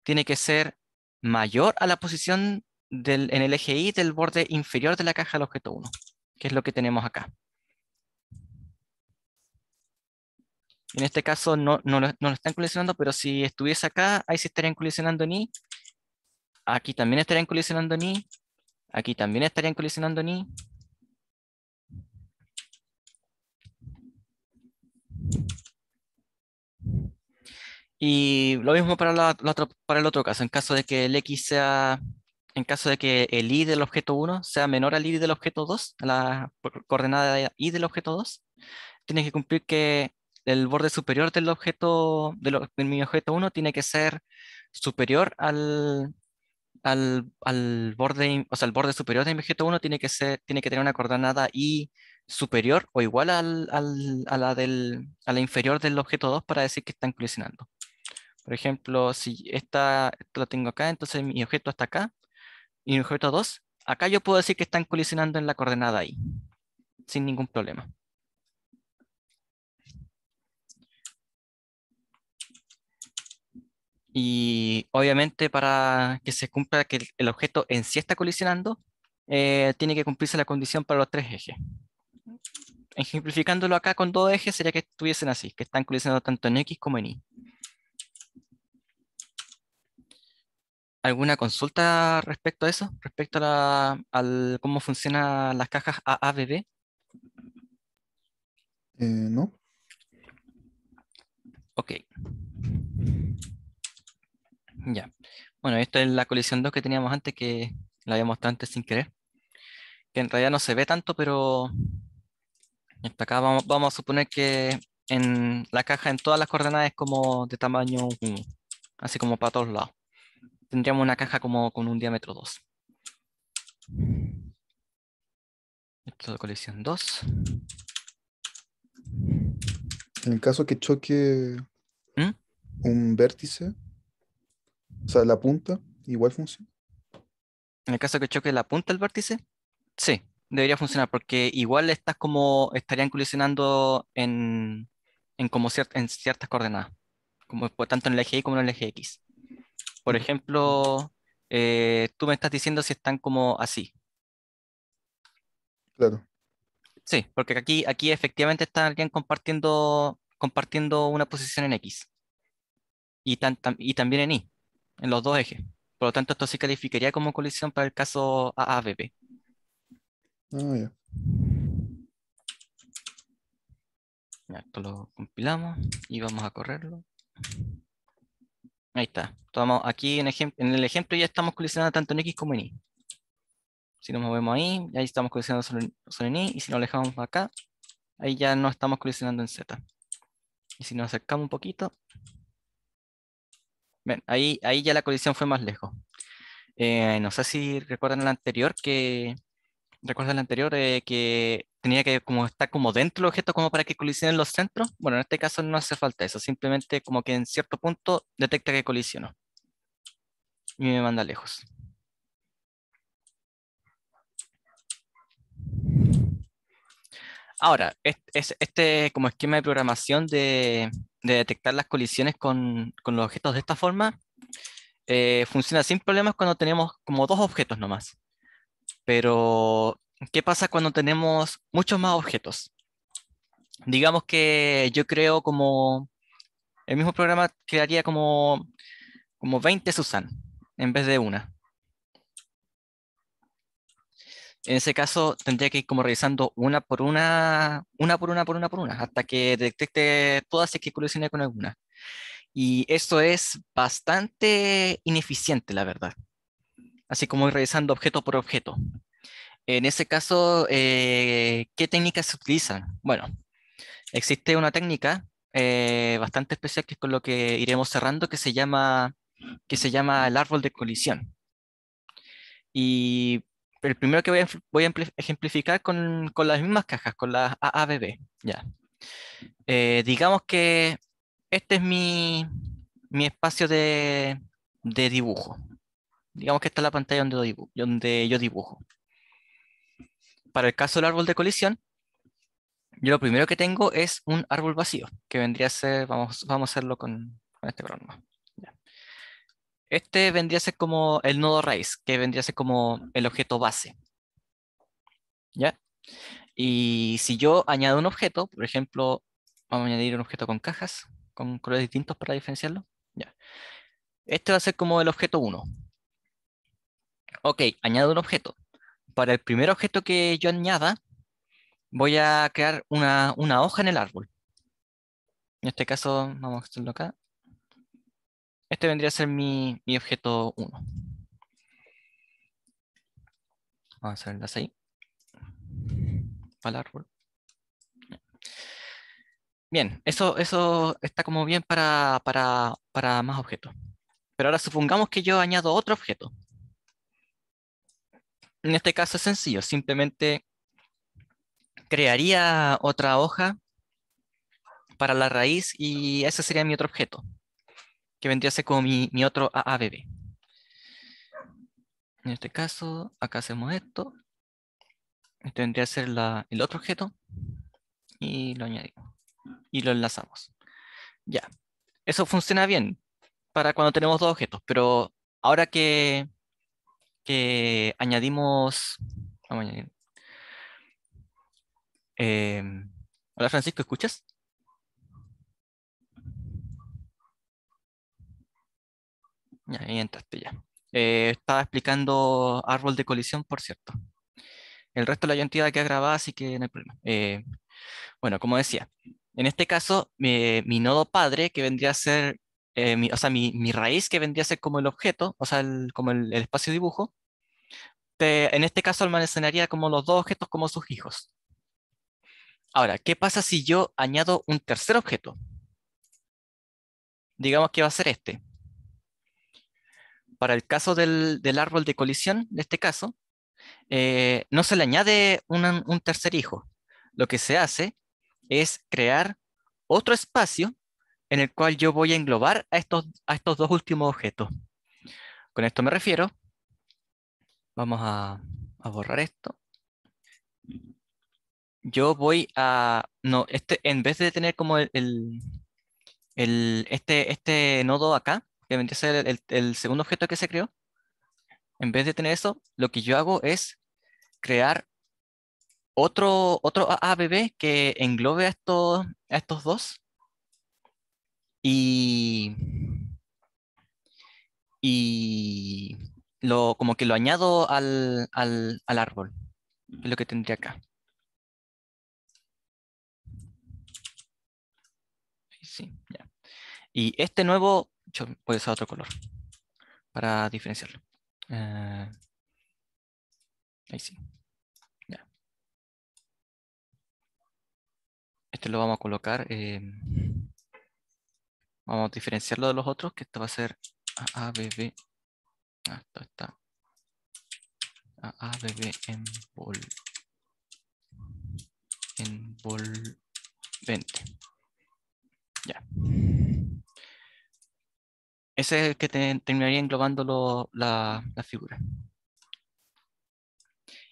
tiene que ser mayor a la posición en el eje Y del borde inferior de la caja del objeto 1, que es lo que tenemos acá. En este caso no, lo están colisionando, pero si estuviese acá, ahí sí estarían colisionando ni Aquí también estarían colisionando en Aquí también estarían colisionando ni Y lo mismo para, para el otro caso, en caso de que el X sea en caso de que el i del objeto 1 sea menor al i del objeto 2, a la coordenada i del objeto 2, Tiene que cumplir que el borde superior del objeto, de mi objeto 1 tiene que ser superior al, al, al, borde, o sea, el borde superior de mi objeto 1 tiene que, ser, tiene que tener una coordenada i superior o igual al, al, a, la del, a la inferior del objeto 2 para decir que están colisionando. Por ejemplo, si esta, esto lo tengo acá, entonces mi objeto está acá, y un objeto 2, acá yo puedo decir que están colisionando en la coordenada Y, sin ningún problema. Y obviamente para que se cumpla que el objeto en sí está colisionando, eh, tiene que cumplirse la condición para los tres ejes. Ejemplificándolo acá con dos ejes sería que estuviesen así, que están colisionando tanto en X como en Y. alguna consulta respecto a eso? ¿Respecto a, cómo funcionan las cajas AABB? Eh, no. Ok. Ya. Bueno, esta es la colisión 2 que teníamos antes, que la había mostrado antes sin querer. Que en realidad no se ve tanto, pero hasta acá vamos, vamos a suponer que en la caja en todas las coordenadas es como de tamaño 1, así como para todos lados tendríamos una caja como con un diámetro 2. Esto de colisión 2. En el caso que choque ¿Mm? un vértice, o sea, la punta, igual funciona. En el caso que choque la punta del vértice, sí, debería funcionar porque igual estás como estarían colisionando en, como en ciertas coordenadas, como, tanto en el eje Y como en el eje X. Por ejemplo, eh, tú me estás diciendo si están como así. Claro. Sí, porque aquí, aquí efectivamente está alguien compartiendo, compartiendo una posición en X y, tan, y también en Y, en los dos ejes. Por lo tanto, esto se calificaría como colisión para el caso AABB Ah, ya, esto lo compilamos y vamos a correrlo. Ahí está. aquí en, el ejemplo ya estamos colisionando tanto en X como en Y. Si nos movemos ahí, ahí estamos colisionando solo en, Y. Y si nos alejamos acá, ahí ya no estamos colisionando en Z. Y si nos acercamos un poquito, ahí, ahí ya la colisión fue más lejos. Eh, no sé si recuerdan la anterior que ¿Recuerdas el anterior, eh, que tenía que como estar como dentro del objeto como para que colisionen los centros. Bueno, en este caso no hace falta eso, simplemente como que en cierto punto detecta que colisionó. Y me manda lejos. Ahora, este, como esquema de programación de, detectar las colisiones con, los objetos de esta forma eh, funciona sin problemas cuando tenemos como dos objetos nomás. Pero, ¿qué pasa cuando tenemos muchos más objetos? Digamos que yo creo como, el mismo programa crearía como, como 20 Susan en vez de una. En ese caso tendría que ir como revisando una por una, una por una, por una, por una, hasta que detecte todas y que colisione con alguna. Y eso es bastante ineficiente, la verdad así como ir revisando objeto por objeto. En ese caso, eh, ¿qué técnicas se utilizan? Bueno, existe una técnica eh, bastante especial que es con lo que iremos cerrando, que se llama, que se llama el árbol de colisión. Y el primero que voy a, ejemplificar con, las mismas cajas, con las AABB. Ya. Eh, digamos que este es mi, espacio de dibujo. Digamos que esta es la pantalla donde, donde yo dibujo. Para el caso del árbol de colisión, yo lo primero que tengo es un árbol vacío, que vendría a ser, vamos, vamos a hacerlo con, este programa. Este vendría a ser como el nodo raíz, que vendría a ser como el objeto base. ¿Ya? Y si yo añado un objeto, por ejemplo, vamos a añadir un objeto con cajas, con colores distintos para diferenciarlo. Este va a ser como el objeto 1 ok, añado un objeto. Para el primer objeto que yo añada, voy a crear una, hoja en el árbol. En este caso, vamos a hacerlo acá. Este vendría a ser mi, objeto 1. Vamos a hacerlo ahí. Para el árbol. Bien, eso, eso está como bien para más objetos. Pero ahora supongamos que yo añado otro objeto. En este caso es sencillo, simplemente crearía otra hoja para la raíz y ese sería mi otro objeto, que vendría a ser como mi, otro AABB. En este caso, acá hacemos esto. Este vendría a ser el otro objeto y lo añadimos y lo enlazamos. Ya, eso funciona bien para cuando tenemos dos objetos, pero ahora que que añadimos... Em, hola Francisco, ¿escuchas? Ya, ahí entraste ya. Eh, estaba explicando árbol de colisión, por cierto. El resto de la entidad queda grabado así que no hay problema. Eh, bueno, como decía, en este caso, eh, mi nodo padre, que vendría a ser eh, mi, o sea, mi, mi, raíz que vendría a ser como el objeto, o sea, como el, espacio dibujo, en este caso almacenaría como los dos objetos como sus hijos. Ahora, ¿qué pasa si yo añado un tercer objeto? Digamos que va a ser este. Para el caso del, árbol de colisión, en este caso, eh, no se le añade un tercer hijo. Lo que se hace es crear otro espacio en el cual yo voy a englobar a estos, a estos dos últimos objetos. Con esto me refiero. Vamos a, borrar esto. Yo voy a... No, este, en vez de tener como el, el, este, este nodo acá, que vendría a ser el, segundo objeto que se creó, en vez de tener eso, lo que yo hago es crear otro, otro ABB que englobe a estos, a estos dos y, lo, como que lo añado al, al, árbol, es lo que tendría acá. Sí, ya. Y este nuevo, yo voy a usar otro color para diferenciarlo. Eh, ahí sí. Ya. Este lo vamos a colocar. Vamos a diferenciarlo de los otros, que esto va a ser AABB. Ah, esto está. AABB envolvente. Ya. Ese es el que terminaría englobando la, figura.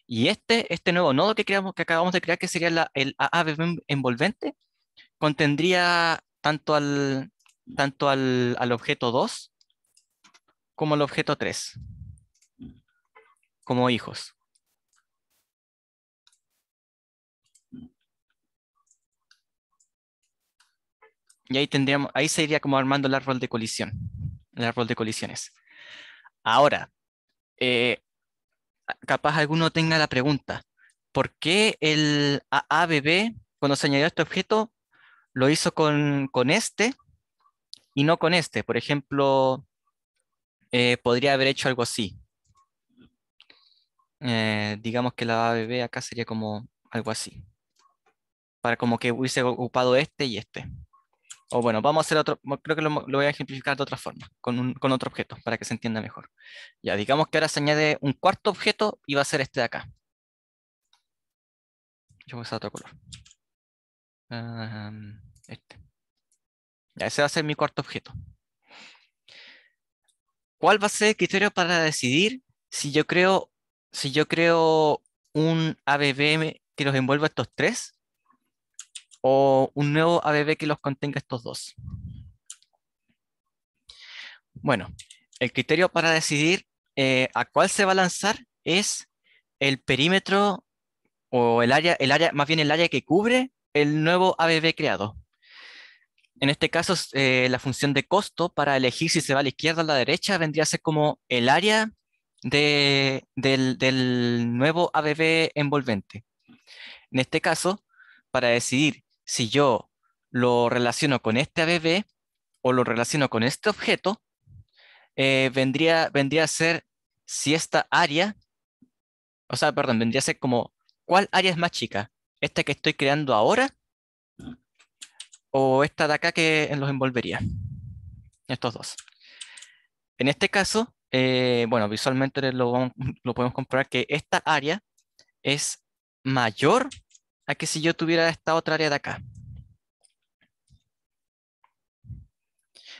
Y este, este nuevo nodo que, creamos, que acabamos de crear, que sería el AABB envolvente, contendría tanto al, tanto al, objeto 2 como al objeto 3, como hijos. Y ahí tendríamos, ahí se iría como armando el árbol de colisión, el árbol de colisiones. Ahora, eh, capaz alguno tenga la pregunta, ¿por qué el ABB. cuando se añadió este objeto, lo hizo con, con este y no con este. Por ejemplo, eh, podría haber hecho algo así. Eh, digamos que la ABB acá sería como algo así. Para como que hubiese ocupado este y este. O bueno, vamos a hacer otro, creo que lo, voy a ejemplificar de otra forma, con, otro objeto, para que se entienda mejor. Ya, digamos que ahora se añade un cuarto objeto y va a ser este de acá. Yo voy a usar otro color. Ah, este. Ese va a ser mi cuarto objeto. ¿Cuál va a ser el criterio para decidir si yo creo, si yo creo un ABBM que los envuelva estos tres o un nuevo ABB que los contenga estos dos? Bueno, el criterio para decidir eh, a cuál se va a lanzar es el perímetro o el área, el área, más bien el área que cubre el nuevo ABB creado. En este caso, eh, la función de costo para elegir si se va a la izquierda o a la derecha vendría a ser como el área del, nuevo ABB envolvente. En este caso, para decidir si yo lo relaciono con este ABB o lo relaciono con este objeto, eh, vendría, vendría a ser si esta área, o sea, perdón, vendría a ser como cuál área es más chica, esta que estoy creando ahora o esta de acá que los envolvería. Estos dos. En este caso, eh, bueno, visualmente (laughs) lo, podemos comprobar que esta área es mayor a que si yo tuviera esta otra área de acá.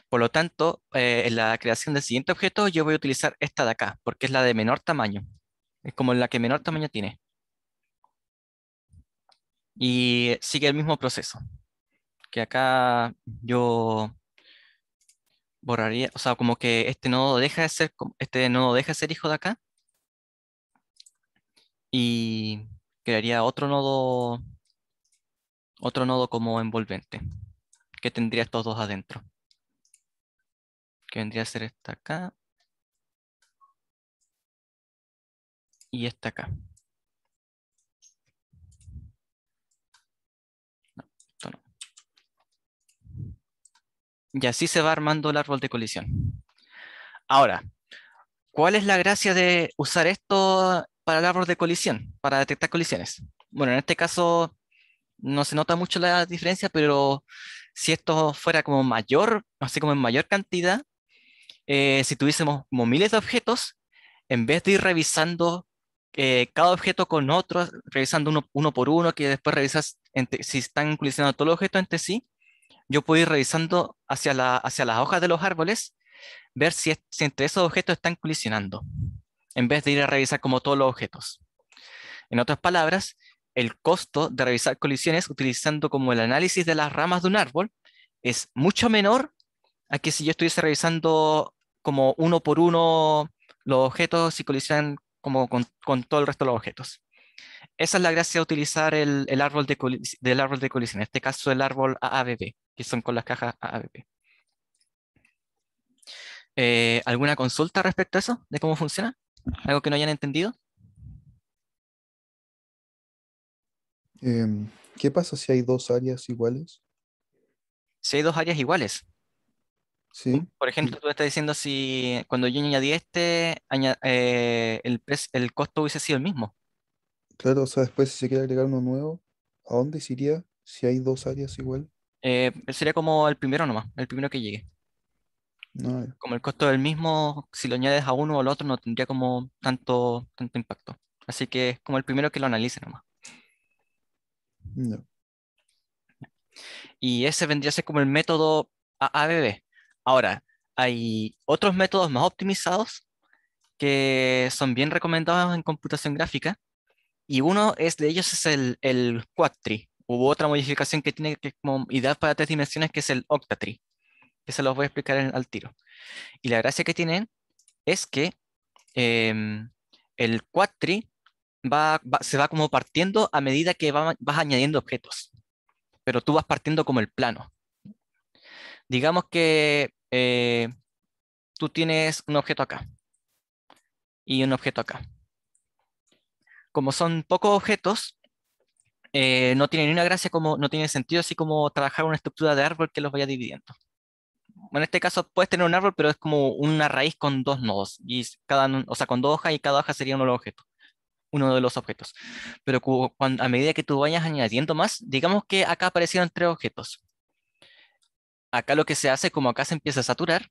Por lo tanto, eh, en la creación del siguiente objeto yo voy a utilizar esta de acá, porque es la de menor tamaño. Es como la que menor tamaño tiene. Y sigue el mismo proceso que acá yo borraría, o sea, como que este nodo deja de ser, este nodo deja de ser hijo de acá y crearía otro nodo, otro nodo como envolvente que tendría estos dos adentro. Que vendría a ser esta acá y esta acá. Y así se va armando el árbol de colisión. Ahora, ¿cuál es la gracia de usar esto para el árbol de colisión, para detectar colisiones? Bueno, en este caso no se nota mucho la diferencia, pero si esto fuera como mayor, así como en mayor cantidad, eh, si tuviésemos como miles de objetos, en vez de ir revisando eh, cada objeto con otro, revisando uno, uno, por uno, que después revisas si están colisionando todos los objetos entre sí, yo puedo ir revisando hacia, la, hacia las hojas de los árboles, ver si, entre esos objetos están colisionando, en vez de ir a revisar como todos los objetos. En otras palabras, el costo de revisar colisiones utilizando como el análisis de las ramas de un árbol es mucho menor a que si yo estuviese revisando como uno por uno los objetos y colisionan como con, todo el resto de los objetos. Esa es la gracia de utilizar el, árbol de del árbol de colisión, en este caso el árbol AABB que son con las cajas AAP. Eh, ¿Alguna consulta respecto a eso? ¿De cómo funciona? ¿Algo que no hayan entendido? Em, ¿Qué pasa si hay dos áreas iguales? Si hay dos áreas iguales. Sí. Por ejemplo, tú estás diciendo si cuando yo añadí este, eh, el, costo hubiese sido el mismo. Claro, o sea, después si se quiere agregar uno nuevo, ¿a dónde iría si hay dos áreas iguales? Eh, sería como el primero nomás, el primero que llegue. Como el costo del mismo, si lo añades a uno o al otro, no tendría como tanto, tanto impacto. Así que es como el primero que lo analice nomás. No. Y ese vendría a ser como el método ABB Ahora, hay otros métodos más optimizados que son bien recomendados en computación gráfica. Y uno de ellos es el, el Quadtree, hubo otra modificación que tiene que como para tres dimensiones, que es el octatree, que se los voy a explicar al tiro. Y la gracia que tiene es que em, el quadtree va, se va como partiendo a medida que vas añadiendo objetos, pero tú vas partiendo como el plano. Digamos que eh, tú tienes un objeto acá y un objeto acá. Como son pocos objetos, eh, no tiene ni una gracia como, no tiene sentido así como trabajar una estructura de árbol que los vaya dividiendo. En este caso puedes tener un árbol, pero es como una raíz con dos nodos, y cada, o sea, con dos hojas y cada hoja sería uno de los objetos. Uno de los objetos. Pero a medida que tú vayas añadiendo más, digamos que acá aparecieron tres objetos. Acá lo que se hace, como acá se empieza a saturar,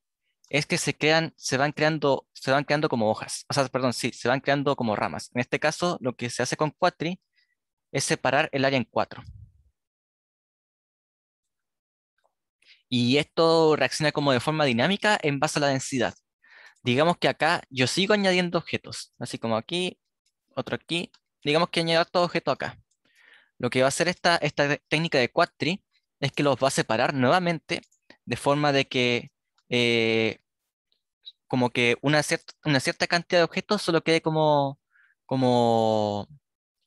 es que se crean, se van creando, se van creando como hojas, o sea, perdón, sí, se van creando como ramas. En este caso, lo que se hace con Quatri es separar el área en cuatro. Y esto reacciona como de forma dinámica en base a la densidad. Digamos que acá yo sigo añadiendo objetos, así como aquí, otro aquí. Digamos que añado todo objeto acá. Lo que va a hacer esta, esta técnica de quadtree es que los va a separar nuevamente de forma de que eh, como que una, una cierta cantidad de objetos solo quede como, como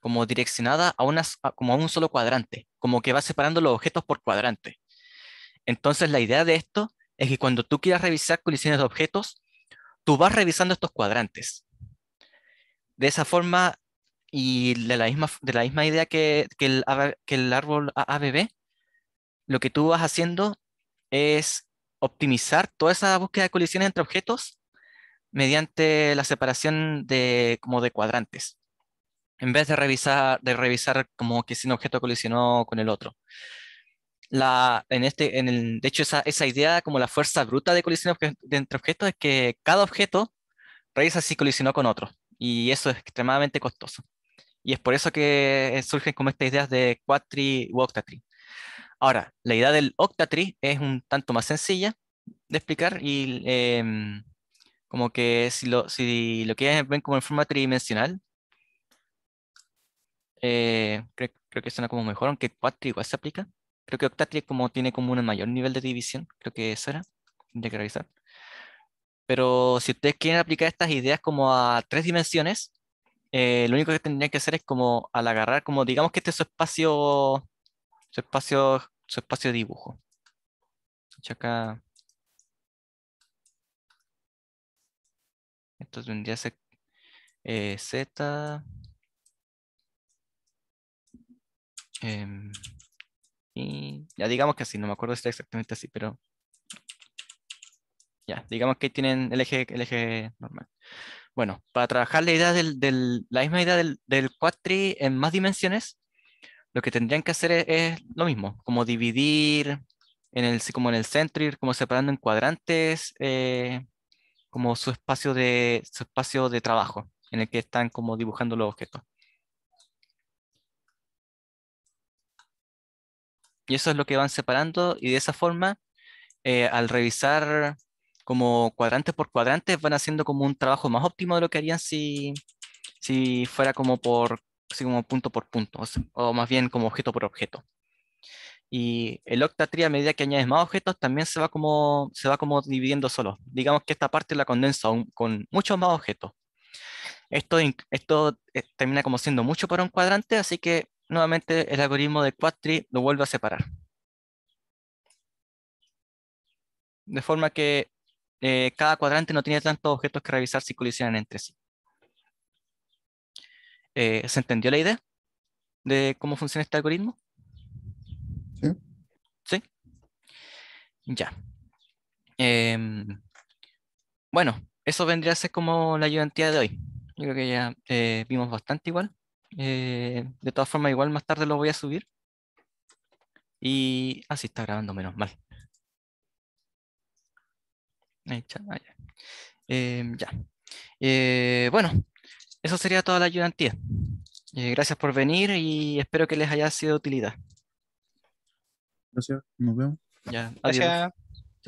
como direccionada a, unas, como a un solo cuadrante, como que va separando los objetos por cuadrante. Entonces la idea de esto es que cuando tú quieras revisar colisiones de objetos, tú vas revisando estos cuadrantes. De esa forma, y de la misma, de la misma idea que, el, árbol ABB, lo que tú vas haciendo es optimizar toda esa búsqueda de colisiones entre objetos mediante la separación de, como de cuadrantes en vez de revisar, de revisar como que si un objeto colisionó con el otro. La, en este, en el, de hecho, esa, esa, idea como la fuerza bruta de colisión entre objetos es que cada objeto revisa si colisionó con otro. Y eso es extremadamente costoso. Y es por eso que eh, surgen como estas ideas de quadri u octatree. Ahora, la idea del octatree es un tanto más sencilla de explicar y em, como que si lo, si lo quieren ven como en forma tridimensional, eh, creo, creo, que suena como mejor, aunque Octatri igual se aplica. Creo que Octatri como tiene como un mayor nivel de división, creo que eso era, Pero si ustedes quieren aplicar estas ideas como a tres dimensiones, eh, lo único que tendrían que hacer es como al agarrar, como digamos que este es su espacio, su espacio, su espacio de dibujo. acá. Esto tendría que ser eh, Z. Em, y ya digamos que así, no me acuerdo si está exactamente así, pero ya, digamos que tienen el eje, el eje normal. Bueno, para trabajar la idea del, la misma idea del, del quadri en más dimensiones, lo que tendrían que hacer es, lo mismo, como dividir en el, como en el centro, ir como separando en cuadrantes, eh, como su espacio de su espacio de trabajo en el que están como dibujando los objetos. Y eso es lo que van separando y de esa forma, eh, al revisar como cuadrantes por cuadrantes, van haciendo como un trabajo más óptimo de lo que harían si, si fuera como por como punto por punto, o, más bien como objeto por objeto. Y el octatría a medida que añades más objetos también se va como, se va como dividiendo solo. Digamos que esta parte la condensa con muchos más objetos. Esto, esto eh, termina como siendo mucho para un cuadrante, así que nuevamente el algoritmo de Quadtree lo vuelve a separar. De forma que eh, cada cuadrante no tiene tantos objetos que revisar si colisionan entre sí. Eh, ¿Se entendió la idea de cómo funciona este algoritmo? Sí. ¿Sí? Ya. Em, bueno, eso vendría a ser como la ayudantía de hoy. Yo creo que ya eh, vimos bastante igual. Eh, de todas formas, igual más tarde lo voy a subir. Y así ah, está grabando, menos mal. Ah, ya. Em, eh, bueno, eso sería toda la ayudantía. Eh, gracias por venir y espero que les haya sido de utilidad. Gracias, nos vemos. Ya, adiós. Gracias.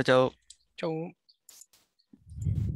Chao, chao. Chao.